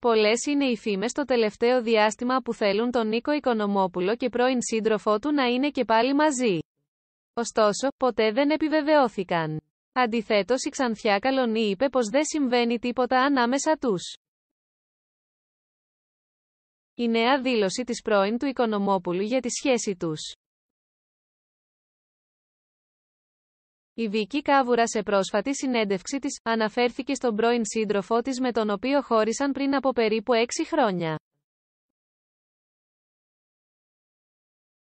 Πολλές είναι οι φήμες το τελευταίο διάστημα που θέλουν τον Νίκο Οικονομόπουλο και πρώην σύντροφό του να είναι και πάλι μαζί. Ωστόσο, ποτέ δεν επιβεβαιώθηκαν. Αντιθέτως η Ξανθιά Καλονή είπε πως δεν συμβαίνει τίποτα ανάμεσα τους. Η νέα δήλωση της πρώην του Οικονομόπουλου για τη σχέση τους. Η δική Κάβουρα σε πρόσφατη συνέντευξη της αναφέρθηκε στον πρώην σύντροφό της με τον οποίο χώρισαν πριν από περίπου 6 χρόνια.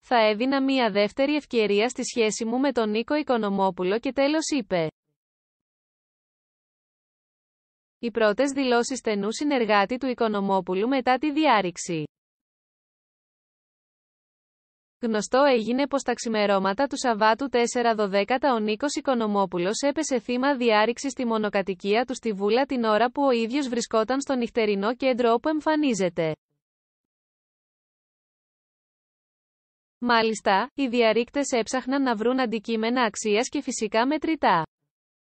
Θα έδινα μία δεύτερη ευκαιρία στη σχέση μου με τον Νίκο Οικονομόπουλο και τέλος είπε. Οι πρώτες δηλώσεις στενού συνεργάτη του Οικονομόπουλου μετά τη διάρρηξη. Γνωστό έγινε πως τα ξημερώματα του Σαββάτου 4-12 ο Νίκος Οικονομόπουλος έπεσε θύμα διάρρηξης στη μονοκατοικία του στη Βούλα την ώρα που ο ίδιος βρισκόταν στο νυχτερινό κέντρο όπου εμφανίζεται. Μάλιστα, οι διαρρήκτες έψαχναν να βρουν αντικείμενα αξίας και φυσικά μετρητά.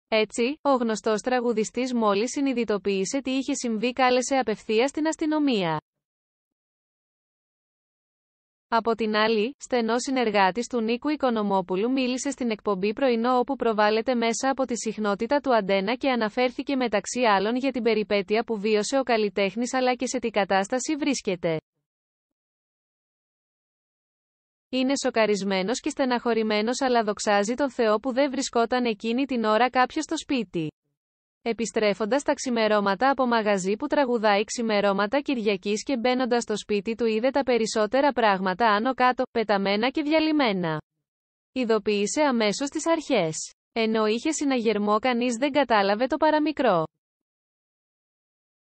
Έτσι, ο γνωστός τραγουδιστής μόλις συνειδητοποίησε τι είχε συμβεί κάλεσε απευθείας την αστυνομία. Από την άλλη, στενός συνεργάτης του Νίκου Οικονομόπουλου μίλησε στην εκπομπή πρωινό όπου προβάλλεται μέσα από τη συχνότητα του αντένα και αναφέρθηκε μεταξύ άλλων για την περιπέτεια που βίωσε ο καλλιτέχνης αλλά και σε τι κατάσταση βρίσκεται. Είναι σοκαρισμένος και στεναχωρημένος αλλά δοξάζει τον Θεό που δεν βρισκόταν εκείνη την ώρα κάποιος στο σπίτι. Επιστρέφοντας τα ξημερώματα από μαγαζί που τραγουδάει ξημερώματα Κυριακής και μπαίνοντας στο σπίτι του είδε τα περισσότερα πράγματα άνω κάτω, πεταμένα και διαλυμένα. Ειδοποίησε αμέσως τις αρχές. Ενώ είχε συναγερμό κανείς δεν κατάλαβε το παραμικρό.